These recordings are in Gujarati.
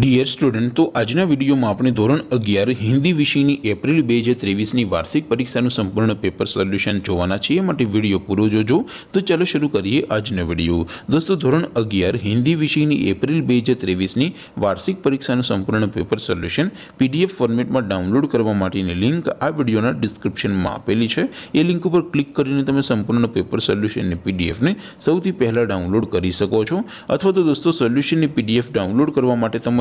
ડિયર સ્ટુડન્ટ તો આજના વિડીયોમાં આપણે ધોરણ અગિયાર હિન્દી વિષયની એપ્રિલ બે હજાર ત્રેવીસની વાર્ષિક પરીક્ષાનું સંપૂર્ણ પેપર સોલ્યુશન જોવાના છીએ માટે વિડીયો પૂરો જોજો તો ચાલો શરૂ કરીએ આજનો વિડીયો દોસ્તો ધોરણ અગિયાર હિન્દી વિષયની એપ્રિલ બે હજાર ત્રેવીસની વાર્ષિક પરીક્ષાનું સંપૂર્ણ પેપર સોલ્યુશન પીડીએફ ફોર્મેટમાં ડાઉનલોડ કરવા માટેની લિંક આ વિડીયોના ડિસ્ક્રિપ્શનમાં આપેલી છે એ લિંક ઉપર ક્લિક કરીને તમે સંપૂર્ણ પેપર સોલ્યુશનની પીડીએફને સૌથી પહેલાં ડાઉનલોડ કરી શકો છો અથવા તો દોસ્તો સોલ્યુશનની પીડીએફ ડાઉનલોડ કરવા માટે તમારે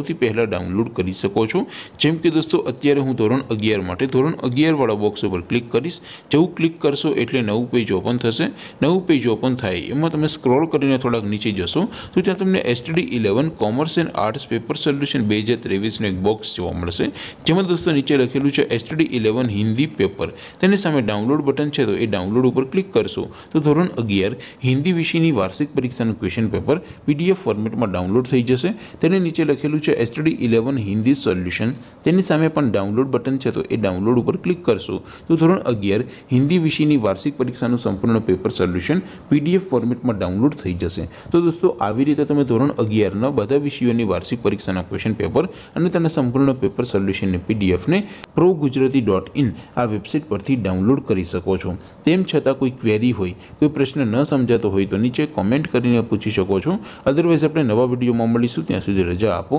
સૌથી પહેલાં ડાઉનલોડ કરી શકો છો જેમ કે દોસ્તો અત્યારે હું ધોરણ અગિયાર માટે ધોરણ અગિયારવાળા બોક્સ ઉપર ક્લિક કરીશ જેવું ક્લિક કરશો એટલે નવું પેજ ઓપન થશે નવું પેજ ઓપન થાય એમાં તમે સ્ક્રોલ કરીને થોડાક નીચે જશો તો ત્યાં તમને STD eleven commerce and arts paper solution બે હજાર ત્રેવીસનું એક બોક્સ જોવા મળશે જેમાં દોસ્તો નીચે લખેલું છે એસટીડી ઇલેવન હિન્દી પેપર તેની સામે ડાઉનલોડ બટન છે તો એ ડાઉનલોડ ઉપર ક્લિક કરશો તો ધોરણ અગિયાર હિન્દી વિષયની વાર્ષિક પરીક્ષાનું ક્વેશ્ચન પેપર પીડીએફ ફોર્મેટમાં ડાઉનલોડ થઈ જશે તેને નીચે લખેલું આપેલું છે એસટીડી ઇલેવન હિન્દી સોલ્યુશન તેની સામે પણ ડાઉનલોડ બટન છે તો એ ડાઉનલોડ ઉપર ક્લિક કરશો તો ધોરણ અગિયાર હિન્દી વિષયની વાર્ષિક પરીક્ષાનું સંપૂર્ણ પેપર સોલ્યુશન પીડીએફ ફોર્મેટમાં ડાઉનલોડ થઈ જશે તો દોસ્તો આવી રીતે તમે ધોરણ અગિયારના બધા વિષયોની વાર્ષિક પરીક્ષાના ક્વેશ્ચન પેપર અને તેના સંપૂર્ણ પેપર સોલ્યુશનની પીડીએફને પ્રો ગુજરાતી ડોટ ઇન આ વેબસાઇટ પરથી ડાઉનલોડ કરી શકો છો તેમ છતાં કોઈ ક્વેરી હોય કોઈ પ્રશ્ન ન સમજાતો હોય તો નીચે કોમેન્ટ કરીને પૂછી શકો છો અધરવાઇઝ આપણે નવા વિડીયોમાં મળીશું ત્યાં સુધી રજા આપો